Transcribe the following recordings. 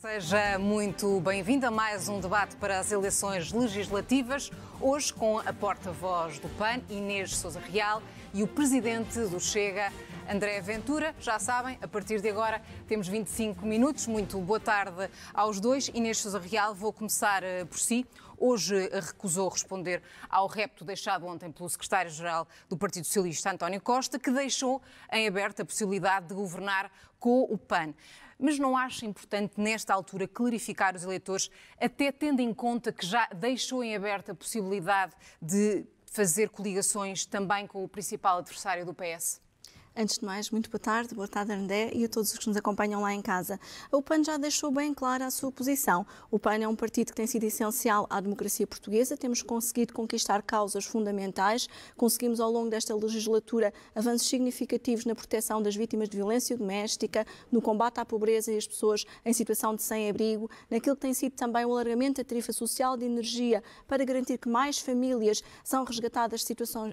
Seja muito bem-vindo a mais um debate para as eleições legislativas, hoje com a porta-voz do PAN, Inês Souza Real, e o presidente do Chega, André Ventura. Já sabem, a partir de agora temos 25 minutos. Muito boa tarde aos dois. Inês Sousa Real, vou começar eh, por si. Hoje eh, recusou responder ao repto deixado ontem pelo secretário-geral do Partido Socialista, António Costa, que deixou em aberto a possibilidade de governar com o PAN mas não acha importante, nesta altura, clarificar os eleitores, até tendo em conta que já deixou em aberta a possibilidade de fazer coligações também com o principal adversário do PS? Antes de mais, muito boa tarde, boa tarde André e a todos os que nos acompanham lá em casa. O PAN já deixou bem clara a sua posição. O PAN é um partido que tem sido essencial à democracia portuguesa, temos conseguido conquistar causas fundamentais, conseguimos ao longo desta legislatura avanços significativos na proteção das vítimas de violência doméstica, no combate à pobreza e às pessoas em situação de sem-abrigo, naquilo que tem sido também o alargamento da tarifa social de energia para garantir que mais famílias são resgatadas de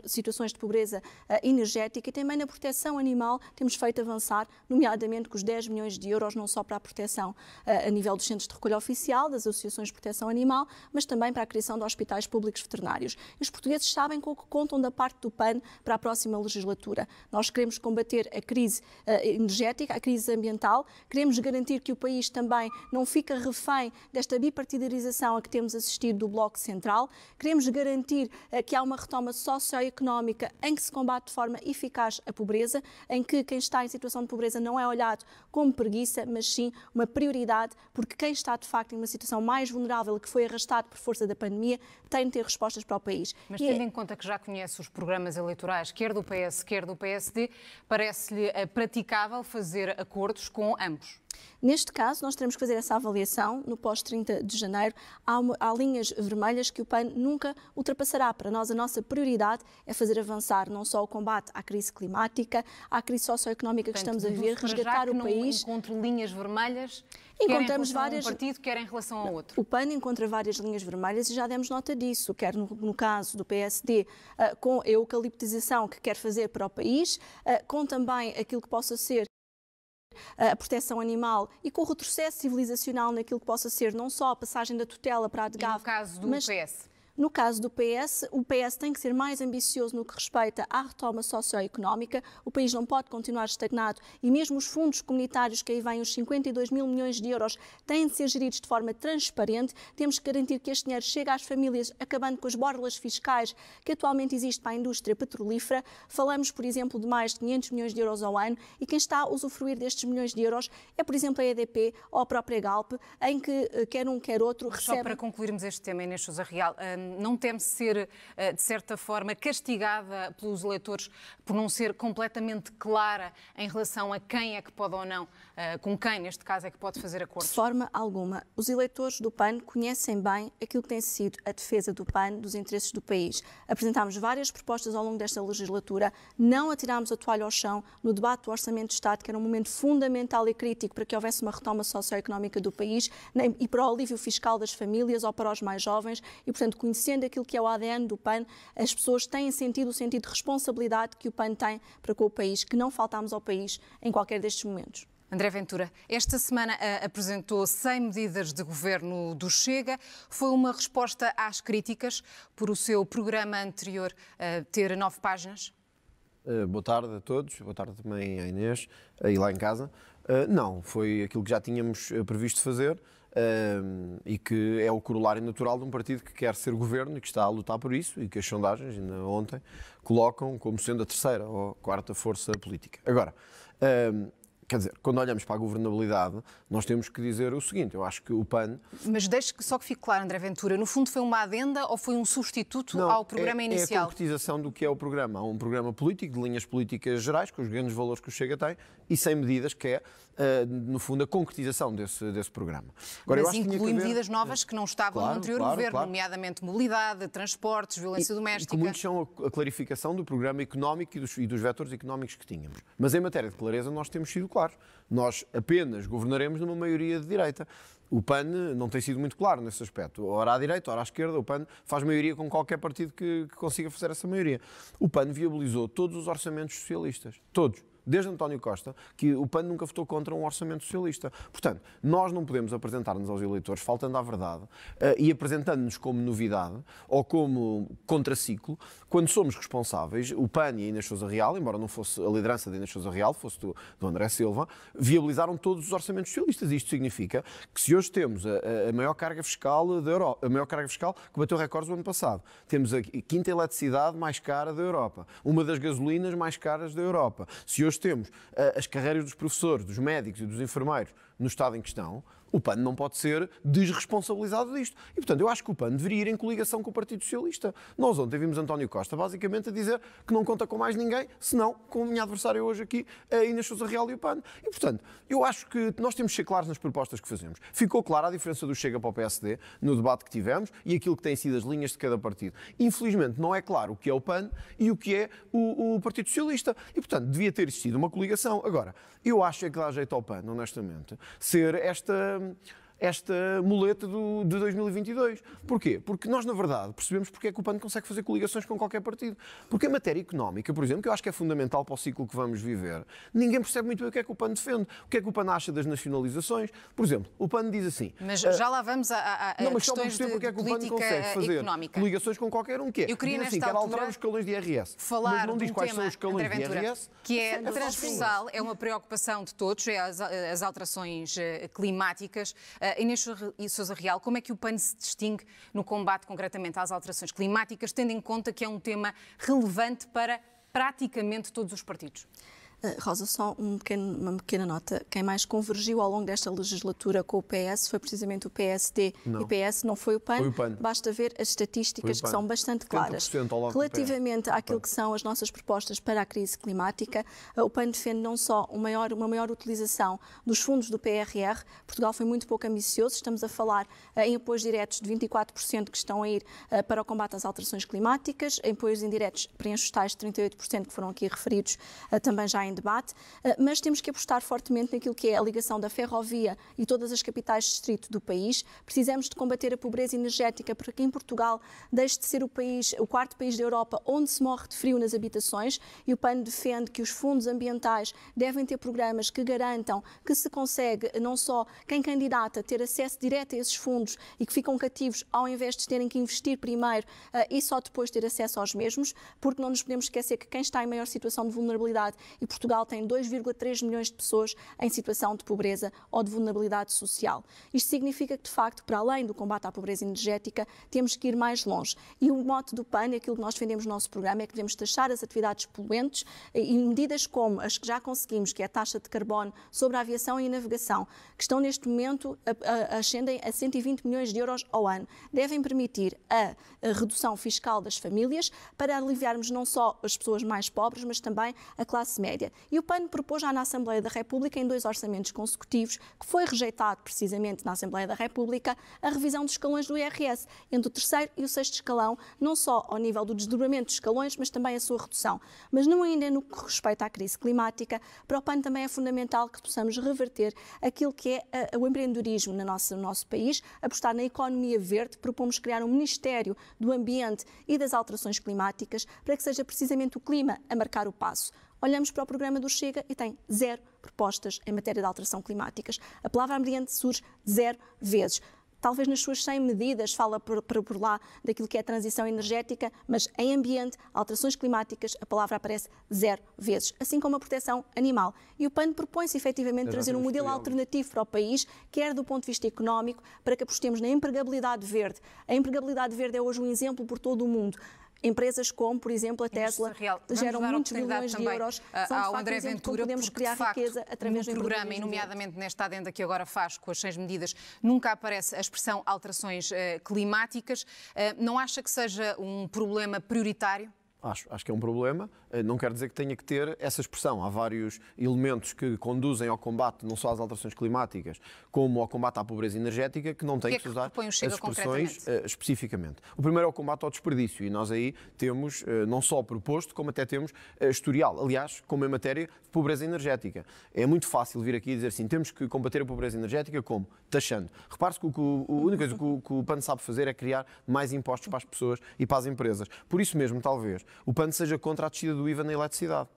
situações de pobreza eh, energética e também na proteção proteção animal temos feito avançar, nomeadamente com os 10 milhões de euros, não só para a proteção eh, a nível dos centros de recolha oficial, das associações de proteção animal, mas também para a criação de hospitais públicos veterinários. E os portugueses sabem com o que contam da parte do PAN para a próxima legislatura. Nós queremos combater a crise eh, energética, a crise ambiental, queremos garantir que o país também não fica refém desta bipartidarização a que temos assistido do Bloco Central, queremos garantir eh, que há uma retoma socioeconómica em que se combate de forma eficaz a pobreza, pobreza, em que quem está em situação de pobreza não é olhado como preguiça, mas sim uma prioridade, porque quem está de facto em uma situação mais vulnerável, que foi arrastado por força da pandemia, tem de ter respostas para o país. Mas é tendo em conta que já conhece os programas eleitorais, quer do PS, quer do PSD, parece-lhe eh, praticável fazer acordos com ambos? Neste caso, nós teremos que fazer essa avaliação no pós-30 de janeiro. Há, uma, há, linhas vermelhas que o PAN nunca ultrapassará. Para nós, a nossa prioridade é fazer avançar não só o combate à crise climática, à crise socioeconómica que Portanto, estamos a viver, resgatar o não país. Encontro linhas vermelhas. Encontramos quer em várias. A um partido, quer em relação a outro. O PAN encontra várias linhas vermelhas e já demos nota disso, quer no, no caso do PSD, uh, eh, com a eucaliptização que quer fazer para o país, uh, com também aquilo que possa ser eh, a proteção animal e com o retrocesso civilizacional naquilo que possa ser não só a passagem da tutela para a ADGAV, no caso do mas, PS no caso do PS, o PS tem que ser mais ambicioso no que respeita à retoma socioeconómica. O país não pode continuar estagnado e mesmo os fundos comunitários, que aí vêm os 52 mil milhões de euros, têm de ser geridos de forma transparente. Temos que garantir que este dinheiro chegue às famílias, acabando com as borlas fiscais que atualmente existem para a indústria petrolífera. Falamos, por exemplo, de mais de 500 milhões de euros ao ano e quem está a usufruir destes milhões de euros é, por exemplo, a EDP ou a própria Galp, em que eh, quer um, quer outro recebe... Só para concluirmos este tema, Inês Sousa Real, hum, não teme ser, eh, de certa forma, castigada pelos eleitores por não ser completamente clara em relação a quem é que pode ou não, eh, com quem, neste caso, é que pode fazer acordos? De forma alguma. Os eleitores do PAN conhecem bem aquilo que tem sido a defesa do PAN dos interesses do país. Apresentámos várias propostas ao longo desta legislatura, não atirámos a toalha ao chão no debate do Orçamento de Estado, que era um momento fundamental e crítico para que houvesse uma retoma socioeconómica do país e para o alívio fiscal das famílias ou para os mais jovens, e, portanto, conhecemos conhecendo aquilo que é o ADN do PAN, as pessoas têm sentido o sentido de responsabilidade que o PAN tem para com o país, que não faltamos ao país em qualquer destes momentos. André Ventura, esta semana eh, apresentou 100 medidas de governo do Chega. Foi uma resposta às críticas por o seu programa anterior eh, ter nove páginas? Eh, boa tarde a todos, boa tarde também à Inês e lá em casa. não, foi aquilo que já tínhamos previsto fazer um, e que é o corolário natural de um partido que quer ser governo e que está a lutar por isso e que as sondagens, ainda ontem, colocam como sendo a terceira ou quarta força política. Agora, um, Quer dizer, quando olhamos para a governabilidade, nós temos que dizer o seguinte: eu acho que o PAN. Mas deixe que só que fique claro, André Ventura, no fundo foi uma adenda ou foi um substituto não, ao programa é, inicial? É a concretização do que é o programa. Há um programa político, de linhas políticas gerais, com os grandes valores que o Chega tem, e sem medidas, que é, uh, no fundo, a concretização desse, desse programa. Agora, Mas inclui haver... medidas novas que não estavam claro, no anterior claro, governo, claro. nomeadamente mobilidade, transportes, violência e, doméstica. E que muitos são a, a, clarificação do programa económico e dos, e dos vetores económicos que tínhamos. Mas em matéria de clareza, nós temos sido claro. Nós apenas governaremos numa maioria de direita. O PAN não tem sido muito claro nesse aspecto. Ora à direita, ora à esquerda, o PAN faz maioria com qualquer partido que, que consiga fazer essa maioria. O PAN viabilizou todos os orçamentos socialistas. Todos desde António Costa, que o PAN nunca votou contra um orçamento socialista. Portanto, nós não podemos apresentar-nos aos eleitores faltando à verdade uh, e apresentando-nos como novidade ou como contraciclo, quando somos responsáveis, o PAN e a Inês Sousa Real, embora não fosse a liderança da Inês Sousa Real, fosse do, do André Silva, viabilizaram todos os orçamentos socialistas. Isto significa que se hoje temos a, a maior carga fiscal da Europa, a maior carga fiscal que bateu recordes no ano passado, temos a quinta eletricidade mais cara da Europa, uma das gasolinas mais caras da Europa. Se hoje temos ah, as carreiras dos professores, dos médicos e dos enfermeiros no estado em que estão, o PAN não pode ser desresponsabilizado disto. E, portanto, eu acho que o PAN deveria ir em coligação com o Partido Socialista. Nós ontem vimos António Costa basicamente a dizer que não conta com mais ninguém, senão com a minha adversária hoje aqui, a Inês Sousa Real e o PAN. E, portanto, eu acho que nós temos de ser claros nas propostas que fazemos. Ficou clara a diferença do Chega para o PSD no debate que tivemos e aquilo que têm sido as linhas de cada partido. Infelizmente, não é claro o que é o PAN e o que é o, o Partido Socialista. E, portanto, devia ter existido uma coligação. Agora, eu acho é que dá jeito ao PAN, honestamente, ser esta um, esta muleta do, de 2022. Porquê? Porque nós, na verdade, percebemos porque é que o PAN consegue fazer coligações com qualquer partido. Porque a matéria económica, por exemplo, que eu acho que é fundamental para o ciclo que vamos viver, ninguém percebe muito bem o que é que o PAN defende, o que é que o PAN acha das nacionalizações. Por exemplo, o PAN diz assim... Mas eh, já lá vamos a, a, a não, mas questões só de, porque é que o PAN consegue fazer económica. coligações com qualquer um que é. Eu queria, diz assim, quer alterar os escalões de IRS. Falar mas não diz um quais tema, são os escalões de IRS. Que é transversal, é uma preocupação de todos, é as, as alterações eh, climáticas, Uh, Inês Sousa Real, como é que o PAN se distingue no combate concretamente às alterações climáticas, tendo em conta que é um tema relevante para praticamente todos os partidos? Eh, Rosa, só um pequeno, uma pequena nota. Quem mais convergiu ao longo desta legislatura com o PS foi precisamente o PSD não. e o PS, não foi o PAN. Foi o PAN. Basta ver as estatísticas que são bastante claras. Relativamente àquilo que são as nossas propostas para a crise climática, eh, o PAN defende não só uma maior, uma maior utilização dos fundos do PRR, Portugal foi muito pouco ambicioso, estamos a falar eh, em apoios diretos de 24% que estão a ir para o combate às alterações climáticas, em apoios indiretos preenche os tais 38% que foram aqui referidos também já em debate, eh, mas temos que apostar fortemente naquilo que é a ligação da ferrovia e todas as capitais de distrito do país. Precisamos de combater a pobreza energética para que em Portugal deixe de ser o país, o quarto país da Europa onde se morre de frio nas habitações e o PAN defende que os fundos ambientais devem ter programas que garantam que se consegue não só quem candidata ter acesso direto a esses fundos e que ficam cativos ao invés de terem que investir primeiro eh, e só depois ter acesso aos mesmos, porque não nos podemos esquecer que quem está em maior situação de vulnerabilidade e, Portugal tem 2,3 milhões de pessoas em situação de pobreza ou de vulnerabilidade social. Isto significa que, de facto, para além do combate à pobreza energética, temos que ir mais longe. E o mote do PAN, aquilo que nós defendemos no nosso programa, é que devemos taxar as atividades poluentes e medidas como as que já conseguimos, que é a taxa de carbono sobre a aviação e a navegação, que estão neste momento, a, a, ascendem a 120 milhões de euros ao ano, devem permitir a, a redução fiscal das famílias para aliviarmos não só as pessoas mais pobres, mas também a classe média. E o PAN propôs já na Assembleia da República, em dois orçamentos consecutivos, que foi rejeitado precisamente na Assembleia da República, a revisão dos escalões do IRS, entre o terceiro e o sexto escalão, não só ao nível do desdobramento dos escalões, mas também a sua redução. Mas não ainda no que respeita à crise climática, para o PAN também é fundamental que possamos reverter aquilo que é eh, o empreendedorismo no nosso, no nosso país, apostar na economia verde, propomos criar um Ministério do Ambiente e das Alterações Climáticas para que seja precisamente o clima a marcar o passo. Olhamos para o programa do Chega e tem zero propostas em matéria de alteração climáticas. A palavra ambiente surge zero vezes talvez nas suas 100 medidas, fala por, por, lá daquilo que é a transição energética, mas em ambiente, alterações climáticas, a palavra aparece zero vezes, assim como a proteção animal. E o PAN propõe-se efetivamente trazer um modelo alternativo para o país, quer do ponto de vista económico, para que apostemos na empregabilidade verde. A empregabilidade verde é hoje um exemplo por todo o mundo. Empresas como, por exemplo, a é Tesla, geram muitos milhões de euros. São, ao André Ventura, como podemos criar facto, riqueza através do programa, e nomeadamente nesta adenda que agora faz com as seis medidas, nunca aparece a expressão alterações eh, climáticas. Eh, não acha que seja um problema prioritário? Acho, acho que é um problema. Eh, não quer dizer que tenha que ter essa expressão. Há vários elementos que conduzem ao combate, não só às alterações climáticas, como ao combate à pobreza energética, que não têm que, é que usar as expressões eh, especificamente. O primeiro é o combate ao desperdício, e nós aí temos eh, não só proposto, como até temos historial. Aliás, como em matéria de pobreza energética. É muito fácil vir aqui e dizer assim: temos que combater a pobreza energética como? taxando. Repare-se que o, o, a única coisa que o, que o PAN sabe fazer é criar mais impostos para as pessoas e para as empresas. Por isso mesmo, talvez, o PAN seja contra a descida do IVA na eletricidade.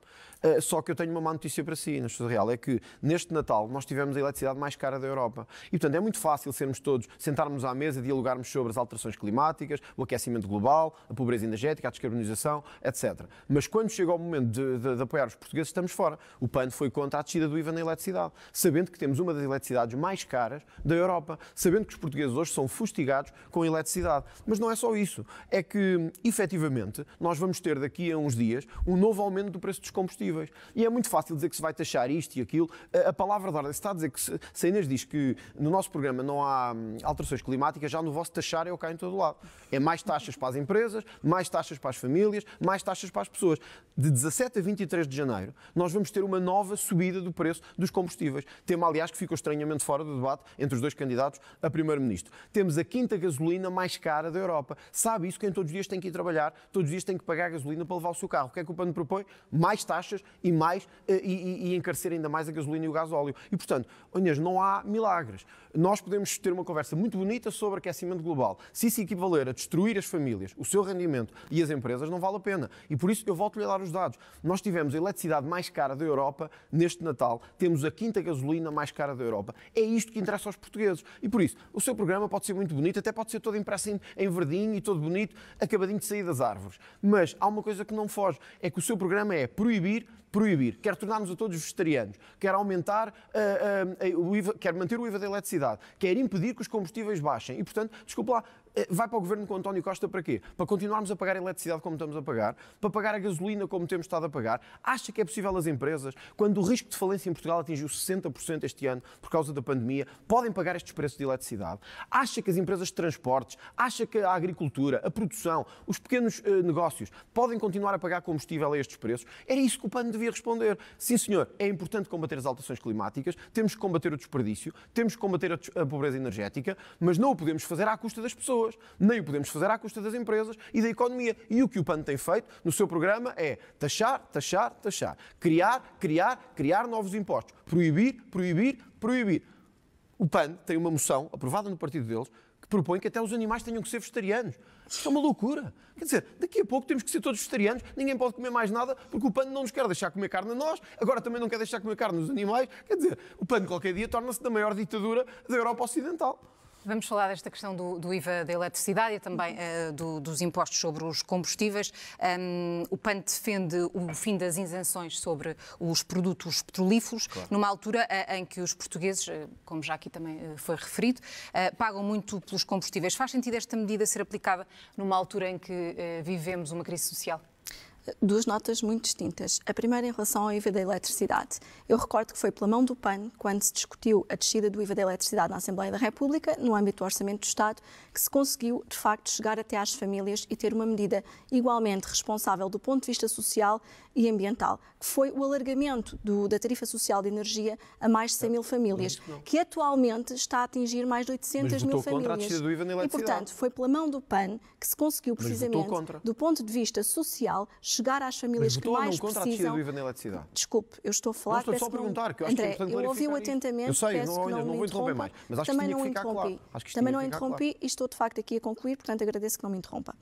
Uh, só que eu tenho uma má notícia para si, na Sociedade Real, é que neste Natal nós tivemos a eletricidade mais cara da Europa. E, portanto, é muito fácil sermos todos, sentarmos à mesa, dialogarmos sobre as alterações climáticas, o aquecimento global, a pobreza energética, a descarbonização, etc. Mas quando chega o momento de, de, de apoiar os portugueses, estamos fora. O PAN foi contra a descida do IVA na eletricidade, sabendo que temos uma das eletricidades mais caras da Europa, sabendo que os portugueses hoje são fustigados com eletricidade. Mas não é só isso. É que, efetivamente, nós vamos ter daqui a uns dias um novo aumento do preço dos combustíveis. E é muito fácil dizer que se vai taxar isto e aquilo. A palavra dada está a dizer que, se, se a Inês diz que no nosso programa não há hum, alterações climáticas, já no vosso taxar é o cá em todo lado. É mais taxas para as empresas, mais taxas para as famílias, mais taxas para as pessoas. De 17 a 23 de janeiro, nós vamos ter uma nova subida do preço dos combustíveis. Tema, aliás, que ficou estranhamente fora do debate entre entre os dois candidatos a primeiro-ministro. Temos a quinta gasolina mais cara da Europa. Sabe isso quem todos os dias tem que ir trabalhar, todos os dias tem que pagar gasolina para levar o seu carro. O que é que o PAN propõe? Mais taxas e mais eh, e, e, e encarecer ainda mais a gasolina e o gasóleo. E, portanto, Inês, não há milagres. Nós podemos ter uma conversa muito bonita sobre aquecimento global. Se isso equivaler a destruir as famílias, o seu rendimento e as empresas, não vale a pena. E por isso eu volto-lhe a dar os dados. Nós tivemos a eletricidade mais cara da Europa neste Natal. Temos a quinta gasolina mais cara da Europa. É isto que interessa aos portugueses. E por isso, o seu programa pode ser muito bonito, até pode ser todo impresso em, em verdinho e todo bonito, acabadinho de sair das árvores. Mas há uma coisa que não foge, é que o seu programa é proibir proibir, quer tornar-nos a todos vegetarianos, quer aumentar, uh, uh, uh, o IVA, quer manter o IVA da eletricidade, quer impedir que os combustíveis baixem. E, portanto, desculpa lá, eh, vai para o governo com António Costa para quê? Para continuarmos a pagar a eletricidade como estamos a pagar? Para pagar a gasolina como temos estado a pagar? Acha que é possível as empresas, quando o risco de falência em Portugal atingiu 60% este ano por causa da pandemia, podem pagar estes preços de eletricidade? Acha que as empresas de transportes, acha que a agricultura, a produção, os pequenos eh, negócios podem continuar a pagar combustível a estes preços? Era isso que o PAN devia responder. Sim, senhor, é importante combater as alterações climáticas, temos que combater o desperdício, temos que combater a, a pobreza energética, mas não o podemos fazer à custa das pessoas pessoas, nem o podemos fazer à custa das empresas e da economia. E o que o PAN tem feito no seu programa é taxar, taxar, taxar. Criar, criar, criar novos impostos. Proibir, proibir, proibir. O PAN tem uma moção aprovada no partido deles que propõe que até os animais tenham que ser vegetarianos. Isto é uma loucura. Quer dizer, daqui a pouco temos que ser todos vegetarianos, ninguém pode comer mais nada, porque o PAN não nos quer deixar comer carne a nós, agora também não quer deixar comer carne nos animais. Quer dizer, o PAN qualquer dia torna-se da maior ditadura da Europa Ocidental. Vamos falar desta questão do, do IVA da eletricidade e também uh, do, dos impostos sobre os combustíveis. Um, o PAN defende o fim das isenções sobre os produtos petrolíferos, claro. numa altura uh, em que os portugueses, uh, como já aqui também foi referido, pagam muito pelos combustíveis. Faz sentido esta medida ser aplicada numa altura em que vivemos uma crise social? duas notas muito distintas. A primeira em relação ao IVA da eletricidade. Eu recordo que foi pela mão do PAN, quando se discutiu a descida do IVA da eletricidade na Assembleia da República, no âmbito do Orçamento do Estado, que se conseguiu, de facto, chegar até às famílias e ter uma medida igualmente responsável do ponto de vista social e ambiental, que foi o alargamento do, da tarifa social de energia a mais de 100 mil famílias, que atualmente está a atingir mais de 800 mil famílias. E, portanto, foi pela mão do PAN que se conseguiu, precisamente, do ponto de vista social, chegar às famílias que mais precisam. Mas votou não contra a descida do IVA na eletricidade? Desculpe, eu estou a falar... Não, estou só a perguntar, que eu acho que é eu ouvi-o atentamente, Eu sei, não, não, não vou interromper mais, mas acho Também que tinha que ficar claro. Também não interrompi e estou de facto aqui a concluir, portanto agradeço que não me interrompa.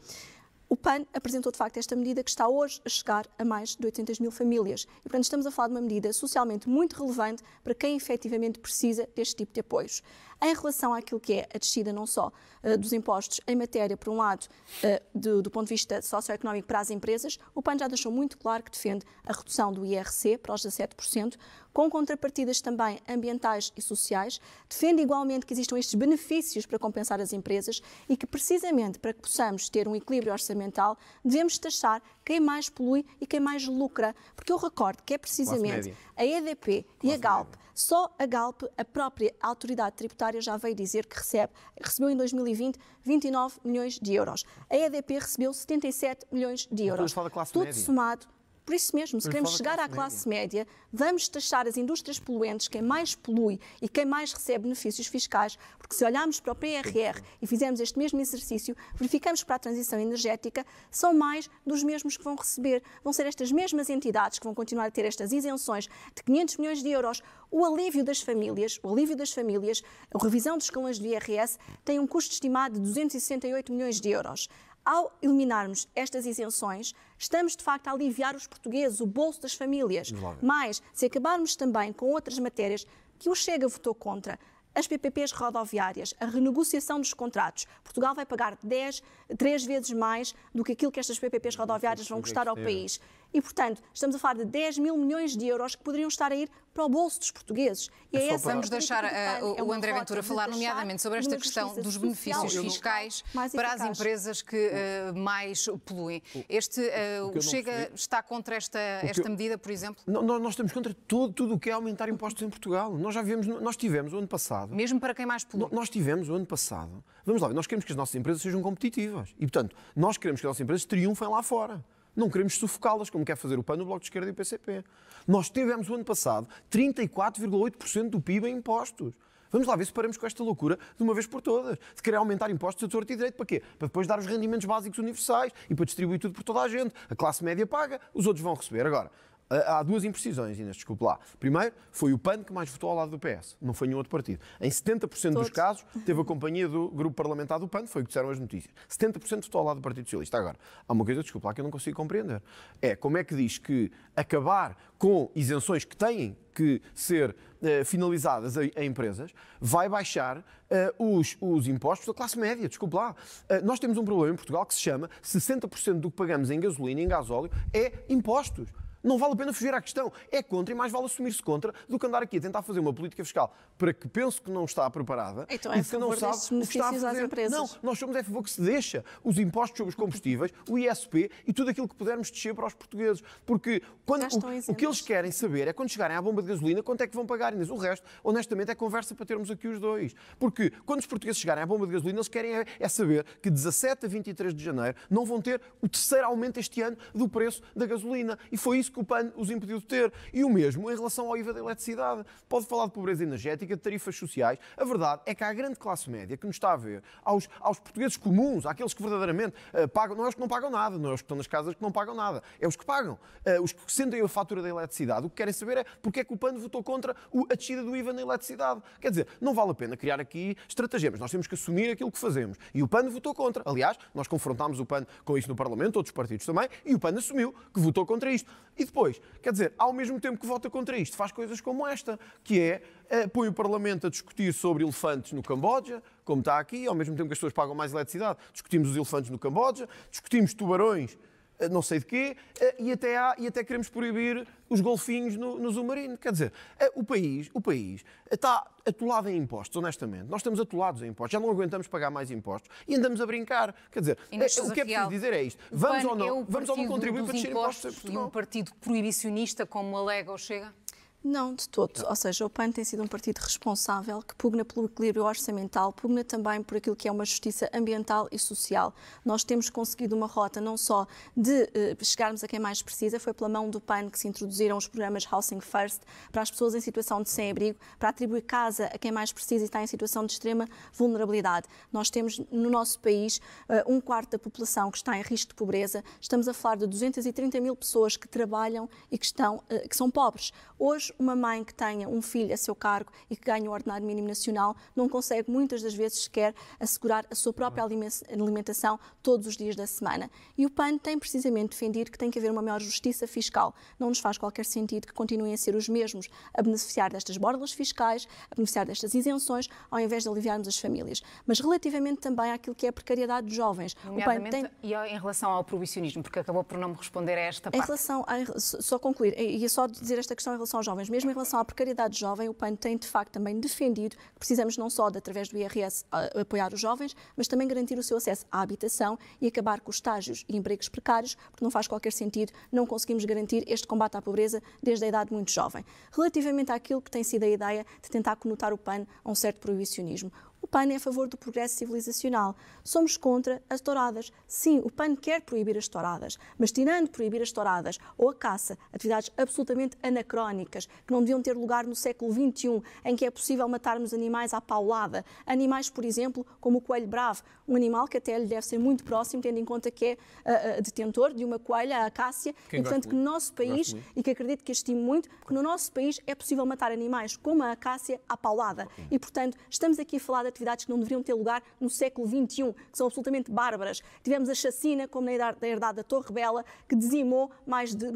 O PAN apresentou de facto esta medida que está hoje a chegar a mais de 800 mil famílias. E, portanto, estamos a falar de uma medida socialmente muito relevante para quem efetivamente precisa deste tipo de apoios. Em relação àquilo que é a descida não só uh, dos impostos em matéria, por um lado, uh, do, do, ponto de vista socioeconómico para as empresas, o PAN já deixou muito claro que defende a redução do IRC para os 17%, com contrapartidas também ambientais e sociais, defende igualmente que existam estes benefícios para compensar as empresas e que, precisamente para que possamos ter um equilíbrio orçamental, devemos taxar quem mais polui e quem mais lucra. Porque eu recordo que é precisamente a EDP e a Galp média. Só a Galp, a própria autoridade tributária, já veio dizer que recebe, recebeu em 2020 29 milhões de euros. A EDP recebeu 77 milhões de então, euros. Tudo média. somado por isso mesmo, se queremos chegar à classe média, vamos taxar as indústrias poluentes, quem mais polui e quem mais recebe benefícios fiscais, porque se olharmos para o PRR e fizermos este mesmo exercício, verificamos para a transição energética, são mais dos mesmos que vão receber. Vão ser estas mesmas entidades que vão continuar a ter estas isenções de 500 milhões de euros. O alívio das famílias, o alívio das famílias, a revisão dos escalões do IRS tem um custo estimado de 268 milhões de euros. Ao eliminarmos estas isenções, estamos de facto a aliviar os portugueses, o bolso das famílias. Claro. Mas, se acabarmos também com outras matérias que o Chega votou contra, as PPPs rodoviárias, a renegociação dos contratos. Portugal vai pagar 10, 3 vezes mais do que aquilo que estas PPPs rodoviárias é vão custar ao país. E, portanto, estamos a falar de 10 mil milhões de euros que poderiam estar a ir para o bolso dos portugueses. E é, é essa Vamos deixar uh, o, é o André Ventura falar, nomeadamente, sobre esta questão dos benefícios fiscais para as empresas que uh, mais poluem. Este uh, o eh, Chega está contra esta, esta eu... medida, por exemplo? Não, nós estamos contra tudo o que é aumentar impostos em Portugal. Nós já vimos, nós tivemos o ano passado. Mesmo para quem mais polui? Nós tivemos o ano passado. Vamos lá, nós queremos que as nossas empresas sejam competitivas. E, portanto, nós queremos que as nossas empresas triunfem lá fora. Não queremos sufocá-las, como quer fazer o PAN, o Bloco de Esquerda e o PCP. Nós tivemos, o ano passado, 34,8% do PIB em impostos. Vamos lá ver se paramos com esta loucura de uma vez por todas. De querer aumentar impostos a torto e direito. Para quê? Para depois dar os rendimentos básicos universais e para distribuir tudo por toda a gente. A classe média paga, os outros vão receber. Agora, há duas imprecisões, Inês, desculpe lá. Primeiro, foi o PAN que mais votou ao lado do PS, não foi nenhum outro partido. Em 70% Todos. dos casos, teve a companhia do grupo parlamentar do PAN, foi o que disseram as notícias. 70% votou ao lado do Partido Socialista. Agora, há uma coisa, desculpe lá, que eu não consigo compreender. É como é que diz que acabar com isenções que têm que ser eh, finalizadas a, a, empresas, vai baixar eh, os, os, impostos da classe média, desculpe lá. Eh, nós temos um problema em Portugal que se chama 60% do que pagamos em gasolina e em gasóleo é impostos. Não vale a pena fugir à questão. É contra e mais vale assumir-se contra do que andar aqui a tentar fazer uma política fiscal para que penso que não está preparada então, é e que não sabe o que está a fazer. Não, nós somos é a favor que se deixa os impostos sobre os combustíveis, o ISP e tudo aquilo que pudermos descer para os portugueses. Porque quando, o, o, que eles querem saber é quando chegarem à bomba de gasolina, quanto é que vão pagar, Inês. O resto, honestamente, é conversa para termos aqui os dois. Porque quando os portugueses chegarem à bomba de gasolina, eles querem é, é saber que 17 a 23 de janeiro não vão ter o terceiro aumento este ano do preço da gasolina. E foi isso isso que o PAN os impediu de ter. E o mesmo em relação ao IVA da eletricidade. Pode falar de pobreza energética, de tarifas sociais. A verdade é que há a grande classe média que nos está a ver, aos, aos portugueses comuns, àqueles que verdadeiramente uh, pagam, não é os que não pagam nada, não é os que estão nas casas que não pagam nada, é os que pagam. Uh, os que sentem a fatura da eletricidade, o que querem saber é porque é que o PAN votou contra o, a descida do IVA na eletricidade. Quer dizer, não vale a pena criar aqui estratagemas, nós temos que assumir aquilo que fazemos. E o PAN votou contra. Aliás, nós confrontámos o PAN com isso no Parlamento, outros partidos também, e o PAN assumiu que votou contra isto. E depois, quer dizer, ao mesmo tempo que vota contra isto, faz coisas como esta, que é eh, põe o Parlamento a discutir sobre elefantes no Camboja, como está aqui, ao mesmo tempo que as pessoas pagam mais eletricidade, discutimos os elefantes no Camboja, discutimos tubarões eh, não sei de quê, eh, e até, há, e até queremos proibir os golfinhos no, no submarino. Quer dizer, eh, o país, o país está atolado em impostos, honestamente. Nós estamos atolados em impostos, já não aguentamos pagar mais impostos e andamos a brincar. Quer dizer, o que é preciso dizer é isto. Vamos ou não, vamos ou não contribuir para descer impostos, impostos em Portugal. E um partido proibicionista como alega ou chega? Não, de todo. Ou seja, o PAN tem sido um partido responsável que pugna pelo equilíbrio orçamental, pugna também por aquilo que é uma justiça ambiental e social. Nós temos conseguido uma rota não só de eh, chegarmos a quem mais precisa, foi pela mão do PAN que se introduziram os programas Housing First para as pessoas em situação de sem-abrigo, para atribuir casa a quem mais precisa e está em situação de extrema vulnerabilidade. Nós temos no nosso país eh, um quarto da população que está em risco de pobreza. Estamos a falar de 230 mil pessoas que trabalham e que, estão, eh, que são pobres. Hoje, uma mãe que tenha um filho a seu cargo e que ganhe o ordenado mínimo nacional não consegue muitas das vezes sequer assegurar a sua própria alimentação todos os dias da semana. E o PAN tem precisamente defendido que tem que haver uma maior justiça fiscal. Não nos faz qualquer sentido que continuem a ser os mesmos a beneficiar destas bordas fiscais, a beneficiar destas isenções, ao invés de aliviarmos as famílias. Mas relativamente também àquilo que é a precariedade dos jovens. O PAN tem... E em relação ao proibicionismo, porque acabou por não me responder a esta parte. Em relação a... Só concluir, e é só dizer esta questão em relação aos jovens jovens, mesmo em relação à precariedade jovem, o PAN tem de facto também defendido que precisamos não só de, através do IRS, apoiar os jovens, mas também garantir o seu acesso à habitação e acabar com os estágios e empregos precários, porque não faz qualquer sentido, não conseguimos garantir este combate à pobreza desde a idade muito jovem. Relativamente àquilo que tem sido a ideia de tentar conotar o PAN a um certo proibicionismo, o PAN é a favor do progresso civilizacional. Somos contra as touradas. Sim, o PAN quer proibir as touradas, mas tirando proibir as touradas ou a caça, atividades absolutamente anacrónicas, que não deviam ter lugar no século XXI, em que é possível matarmos animais à paulada. Animais, por exemplo, como o coelho bravo, um animal que até lhe deve ser muito próximo, tendo em conta que é uh, uh, detentor de uma coelha, a acácia, Quem e portanto que no nosso país, e que acredito que estimo muito, que no nosso país é possível matar animais como a acácia à paulada. E portanto, estamos aqui a falar de atividades que não deveriam ter lugar no século XXI, que são absolutamente bárbaras. Tivemos a chacina, como na herdade da Torre Bela, que dizimou mais de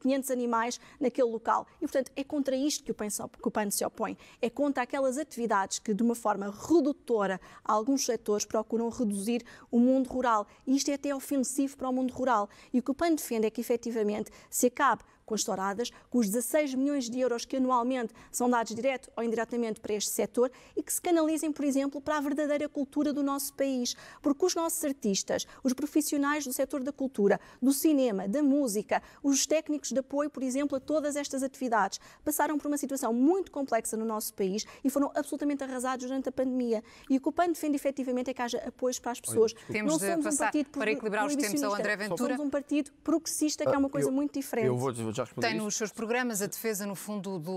500 animais naquele local. E, portanto, é contra isto que o PAN, se opõe. É contra aquelas atividades que, de uma forma redutora, alguns setores procuram reduzir o mundo rural. E isto é até ofensivo para o mundo rural. E o que o PAN defende é que, efetivamente, se acabe com as touradas, com os 16 milhões de euros que anualmente são dados direto ou indiretamente para este setor e que se canalizem, por exemplo, para a verdadeira cultura do nosso país. Porque os nossos artistas, os profissionais do setor da cultura, do cinema, da música, os técnicos de apoio, por exemplo, a todas estas atividades, passaram por uma situação muito complexa no nosso país e foram absolutamente arrasados durante a pandemia. E o que o PAN defende efetivamente é que haja apoios para as pessoas. Temos não somos um partido para equilibrar os tempos ao André Ventura. Somos um partido progressista, que é uma coisa eu, muito diferente. Eu vou já respondi Tem nos seus programas a defesa, no fundo, do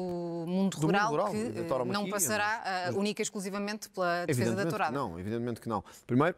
mundo, do rural, mundo rural, que eh, não passará mas... Eh, única e exclusivamente pela defesa da tourada. Não, evidentemente que não. Primeiro,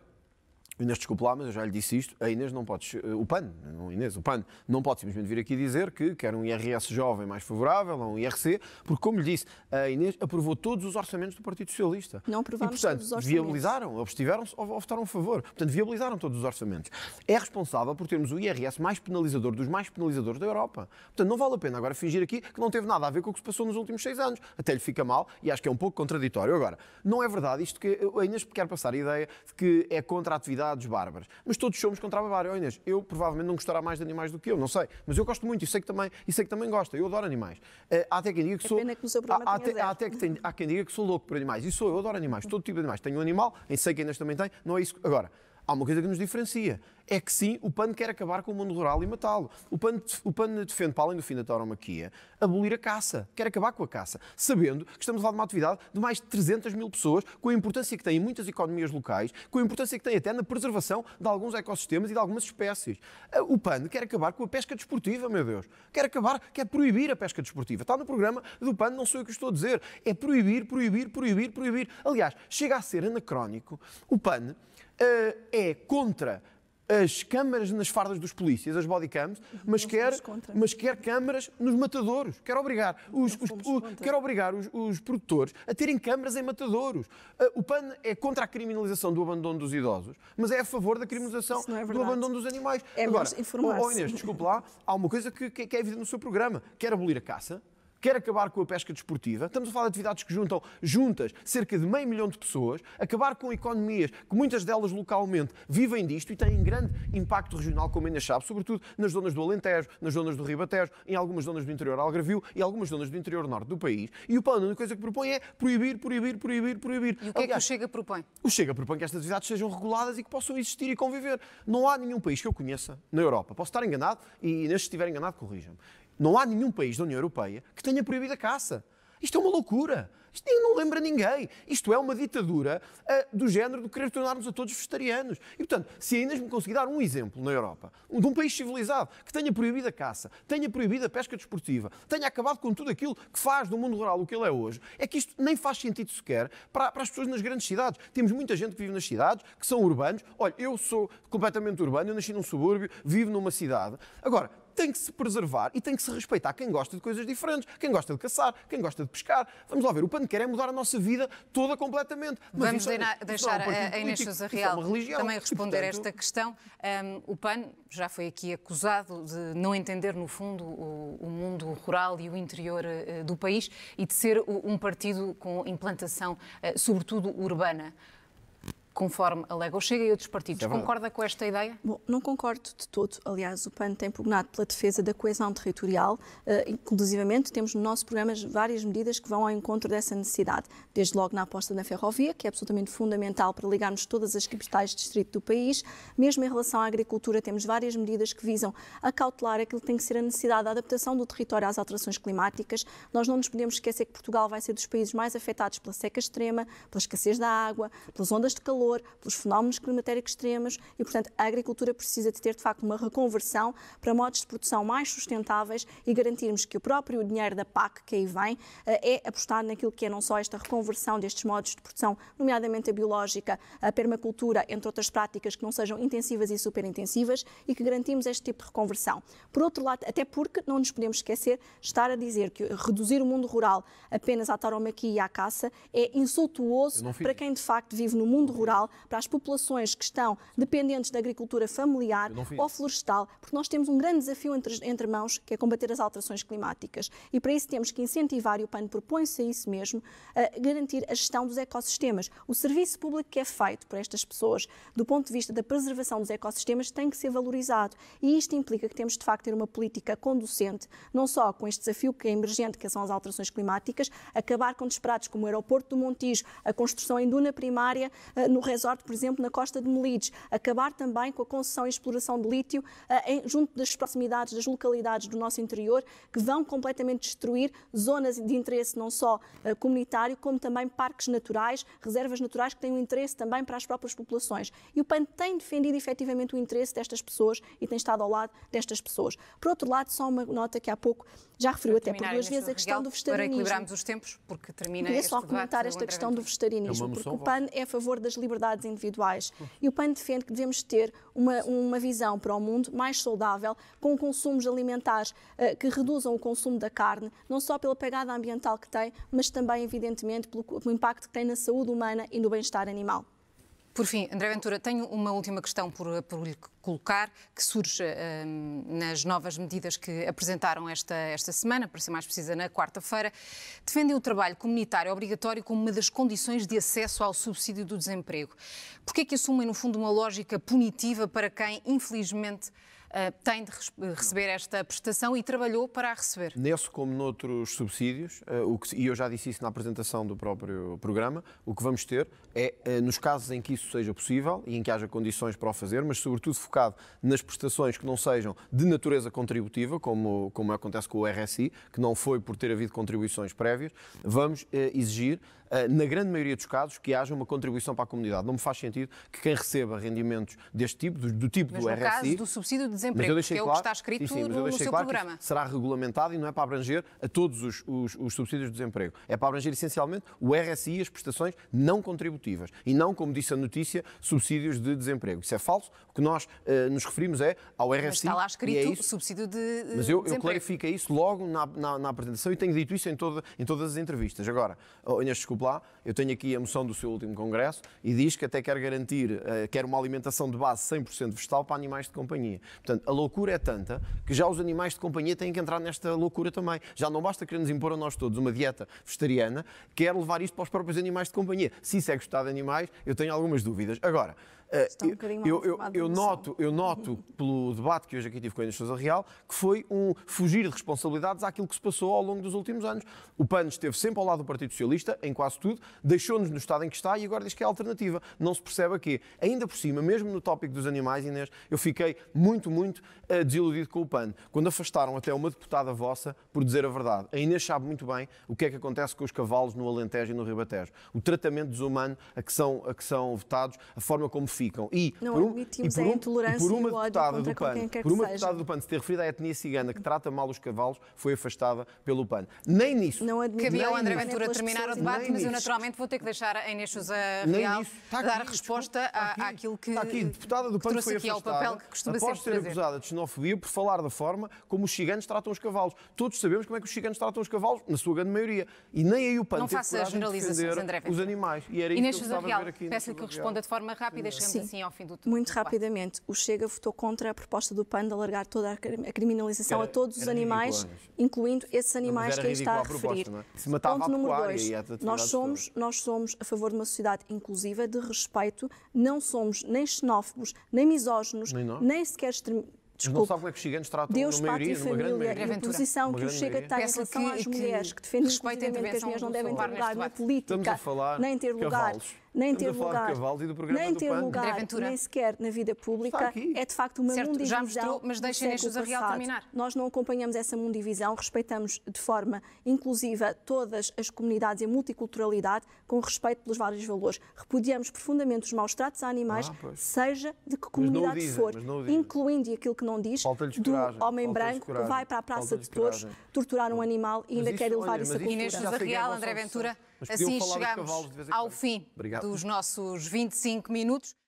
Inês, desculpe lá, mas eu já lhe disse isto. A Inês não pode. Eh, o PAN, não Inês, o PAN não pode simplesmente vir aqui dizer que quer um IRS jovem mais favorável, ou um IRC, porque, como lhe disse, a Inês aprovou todos os orçamentos do Partido Socialista. Não aprovaram todos os orçamentos. Viabilizaram, abstiveram-se ou, ou votaram a favor. Portanto, viabilizaram todos os orçamentos. É responsável por termos o IRS mais penalizador dos mais penalizadores da Europa. Portanto, não vale a pena agora fingir aqui que não teve nada a ver com o que se passou nos últimos seis anos. Até lhe fica mal e acho que é um pouco contraditório. Agora, não é verdade isto que a Inês quer passar a ideia de que é contra a atividade considerados bárbaros. Mas todos somos contra a barbárie. Oh Inês, eu provavelmente não gostará mais de animais do que eu, não sei. Mas eu gosto muito e sei que também, e sei que também gosta. Eu adoro animais. Uh, há até quem diga que é sou. É que há, até, há, até que tem, há quem diga que sou louco por animais. E sou, eu adoro animais, todo tipo de animais. Tenho um animal, sei que Inês também tem, não é isso. Agora há uma coisa que nos diferencia. É que sim, o PAN quer acabar com o mundo rural e matá-lo. O PAN, o PAN defende, para além do fim da tauromaquia, abolir a caça. Quer acabar com a caça. Sabendo que estamos a falar de uma atividade de mais de 300 mil pessoas, com a importância que tem em muitas economias locais, com a importância que tem até na preservação de alguns ecossistemas e de algumas espécies. Ah, o PAN quer acabar com a pesca desportiva, meu Deus. Quer acabar, quer proibir a pesca desportiva. Está no programa do PAN, não sou eu que estou a dizer. É proibir, proibir, proibir, proibir. Aliás, chega a ser anacrónico o PAN uh, é contra as câmaras nas fardas dos polícias, as bodycams, uhum. mas quer, mas quer câmaras nos matadouros. Quer obrigar os, os, quer obrigar os, os, produtores a terem câmaras em matadouros. Eh, o PAN é contra a criminalização do abandono dos idosos, mas é a favor da criminalização é do abandono dos animais. É Agora, oh, oh, Inês, desculpe lá, há uma coisa que, que, é evidente no seu programa. Quer abolir a caça, quer acabar com a pesca desportiva, estamos a falar de atividades que juntam juntas cerca de meio milhão de pessoas, acabar com economias que muitas delas localmente vivem disto e têm grande impacto regional, como ainda sabe, sobretudo nas zonas do Alentejo, nas zonas do Ribatejo, em algumas zonas do interior Algarvio e algumas zonas do interior norte do país. E o plano, a única coisa que propõe é proibir, proibir, proibir, proibir. E o que Aliás, é que o Chega propõe? O Chega propõe que estas atividades sejam reguladas e que possam existir e conviver. Não há nenhum país que eu conheça na Europa, posso estar enganado e, neste estiver enganado, corrijam-me, não há nenhum país da União Europeia que tenha proibido a caça. Isto é uma loucura. Isto não lembra ninguém. Isto é uma ditadura uh, do género de querer tornarmos a todos vegetarianos. E, portanto, se ainda me conseguir dar um exemplo na Europa, de um país civilizado que tenha proibido a caça, tenha proibido a pesca desportiva, tenha acabado com tudo aquilo que faz do mundo rural o que ele é hoje, é que isto nem faz sentido sequer para, para as pessoas nas grandes cidades. Temos muita gente que vive nas cidades, que são urbanos. Olha, eu sou completamente urbano, eu nasci num subúrbio, vivo numa cidade. Agora, tem que se preservar e tem que se respeitar quem gosta de coisas diferentes, quem gosta de caçar, quem gosta de pescar. Vamos lá ver, o PAN quer é mudar a nossa vida toda completamente. Mas Vamos é- é deixar é um a Inês Sousa é Real é também responder portanto... esta questão. Um, o PAN já foi aqui acusado de não entender, no fundo, o, o mundo rural e o interior uh, do país e de ser um partido com implantação, uh, sobretudo urbana conforme alega o Chega e outros partidos. É Concorda com esta ideia? Bom, não concordo de todo. Aliás, o PAN tem pugnado pela defesa da coesão territorial. Uh, inclusivamente, temos no nosso programa várias medidas que vão ao encontro dessa necessidade. Desde logo na aposta na ferrovia, que é absolutamente fundamental para ligarmos todas as capitais de distrito do país. Mesmo em relação à agricultura, temos várias medidas que visam acautelar aquilo que tem que ser a necessidade da adaptação do território às alterações climáticas. Nós não nos podemos esquecer que Portugal vai ser dos países mais afetados pela seca extrema, pela escassez da água, pelas ondas de calor, calor, pelos fenómenos climatéricos extremos e, portanto, a agricultura precisa de ter, de facto, uma reconversão para modos de produção mais sustentáveis e garantirmos que o próprio dinheiro da PAC que aí vem eh, é apostado naquilo que é não só esta reconversão destes modos de produção, nomeadamente a biológica, a permacultura, entre outras práticas que não sejam intensivas e superintensivas e que garantimos este tipo de reconversão. Por outro lado, até porque não nos podemos esquecer, estar a dizer que reduzir o mundo rural apenas à tauromaquia e à caça é insultuoso para quem de facto vive no mundo rural para as populações que estão dependentes da agricultura familiar ou florestal, porque nós temos um grande desafio entre, entre mãos, que é combater as alterações climáticas. E para isso temos que incentivar, e o PAN propõe-se a isso mesmo, a garantir a gestão dos ecossistemas. O serviço público que é feito por estas pessoas, do ponto de vista da preservação dos ecossistemas, tem que ser valorizado. E isto implica que temos, de facto, ter uma política conducente, não só com este desafio que é emergente, que são as alterações climáticas, acabar com disparates como o aeroporto do Montijo, a construção em duna primária eh, no no resort, por exemplo, na costa de Melides. Acabar também com a concessão e exploração de lítio eh, em, junto das proximidades, das localidades do nosso interior, que vão completamente destruir zonas de interesse não só eh, comunitário, como também parques naturais, reservas naturais que têm um interesse também para as próprias populações. E o PAN tem defendido efetivamente o interesse destas pessoas e tem estado ao lado destas pessoas. Por outro lado, só uma nota que há pouco já referiu até por duas vezes a questão do vegetarianismo. Para equilibrarmos os tempos, porque termina Queria só comentar esta questão do vegetarianismo, é porque o PAN é a favor das liberdades liberdades individuais. E o PAN defende que devemos ter uma, uma visão para o mundo mais saudável, com consumos alimentares uh, que reduzam o consumo da carne, não só pela pegada ambiental que tem, mas também, evidentemente, pelo, pelo impacto que tem na saúde humana e no bem-estar animal. Por fim, André Ventura, tenho uma última questão por, por lhe colocar, que surge hum, nas novas medidas que apresentaram esta, esta semana, para ser mais precisa, na quarta-feira. Defendem o trabalho comunitário obrigatório como uma das condições de acesso ao subsídio do desemprego. Porquê é que assumem, no fundo, uma lógica punitiva para quem, infelizmente, eh, tem de receber esta prestação e trabalhou para a receber. Nesse como noutros subsídios, eh, o que, e eu já disse isso na apresentação do próprio programa, o que vamos ter é, eh, nos casos em que isso seja possível e em que haja condições para o fazer, mas sobretudo focado nas prestações que não sejam de natureza contributiva, como, como acontece com o RSI, que não foi por ter havido contribuições prévias, vamos exigir eh, na grande maioria dos casos, que haja uma contribuição para a comunidade. Não me faz sentido que quem receba rendimentos deste tipo, do, do tipo mas do RSI... caso do subsídio de desemprego, que claro, é o que está escrito sim, sim, no, no seu claro programa. será regulamentado e não é para abranger a todos os, os, os subsídios de desemprego. É para abranger essencialmente o RSI e as prestações não contributivas. E não, como disse a notícia, subsídios de desemprego. Isso é falso. O que nós uh, nos referimos é ao RSI. Mas está lá é escrito é isso. subsídio de desemprego. Eh, mas eu, eu clarifico isso logo na, na, na, apresentação e tenho dito isso em, toda, em todas as entrevistas. Agora, oh, Inês, desculpa, eu tenho aqui a moção do seu último congresso e diz que até quer garantir, eh, quer uma alimentação de base 100% vegetal para animais de companhia. Portanto, a loucura é tanta que já os animais de companhia têm que entrar nesta loucura também. Já não basta querermos impor a nós todos uma dieta vegetariana, quer levar isto para os próprios animais de companhia. Se isso é gostar de animais, eu tenho algumas dúvidas. Agora, eh, um eu, eu, eu noto, eu noto pelo debate que hoje aqui tive com a Inês Sousa Real, que foi um fugir de responsabilidades àquilo que se passou ao longo dos últimos anos. O PAN esteve sempre ao lado do Partido Socialista, em quase tudo, deixou-nos no estado em que está e agora diz que é alternativa. Não se percebe a quê. Ainda por cima, mesmo no tópico dos animais, Inês, eu fiquei muito, muito uh, desiludido com o PAN. Quando afastaram até uma deputada vossa por dizer a verdade. A Inês sabe muito bem o que é que acontece com os cavalos no Alentejo e no Ribatejo. O tratamento desumano a que são, a que são votados, a forma como ficam. E não por um, admitimos é e por um, a intolerância por uma e o deputada do PAN, que por uma seja. deputada do PAN se ter referido à etnia cigana que trata mal os cavalos, foi afastada pelo PAN. Nem nisso. Não Cabia ao André Ventura terminar o debate, mas nisso. eu naturalmente vou ter que deixar a Inês Sousa Real dar aqui, resposta aqui, àquilo que Está aqui, deputada do PAN que foi aqui afastada, ao papel que costuma após ser acusada de xenofobia por falar da forma como os ciganos tratam os cavalos. Todos sabemos como é que os ciganos tratam os cavalos, na sua grande maioria. E nem aí o PAN não faça generalizações, André os animais. E era isso que eu Real, peço-lhe que responda de forma rápida. Chegamos Sim, assim, ao fim do Muito rapidamente. O Chega votou contra a proposta do PAN de alargar toda a criminalização era, a todos os animais, ridículo. incluindo esses animais que ele está a, referir. Proposta, é? Ponto número dois. Nós somos, nós somos a favor de uma sociedade inclusiva, de respeito. Não somos nem xenófobos, nem misóginos, nem, nem sequer Desculpe, não sabe como é que os gigantes tratam Deus, uma maioria, pátria, família, a posição que o Chega tem em relação às mulheres, que, que defende que as mulheres não devem ter lugar na política, nem ter lugar cavalos nem ter lugar, nem ter lugar, nem sequer na vida pública, é de facto uma mundivisão. Já mostrou, mas deixem nos a Real terminar. Nós não acompanhamos essa mundivisão, respeitamos de forma inclusiva todas as comunidades e a multiculturalidade com respeito pelos vários valores. Repudiamos profundamente os maus tratos a animais, ah, seja de que comunidade dizem, for, incluindo aquilo que não diz, do coragem, homem branco que vai para a Praça de Touros torturar um animal e ainda isso, quer levar olha, isso a cultura. Inês José Real, André Ventura. Mas assim chegamos ao fim Obrigado. dos nossos 25 minutos.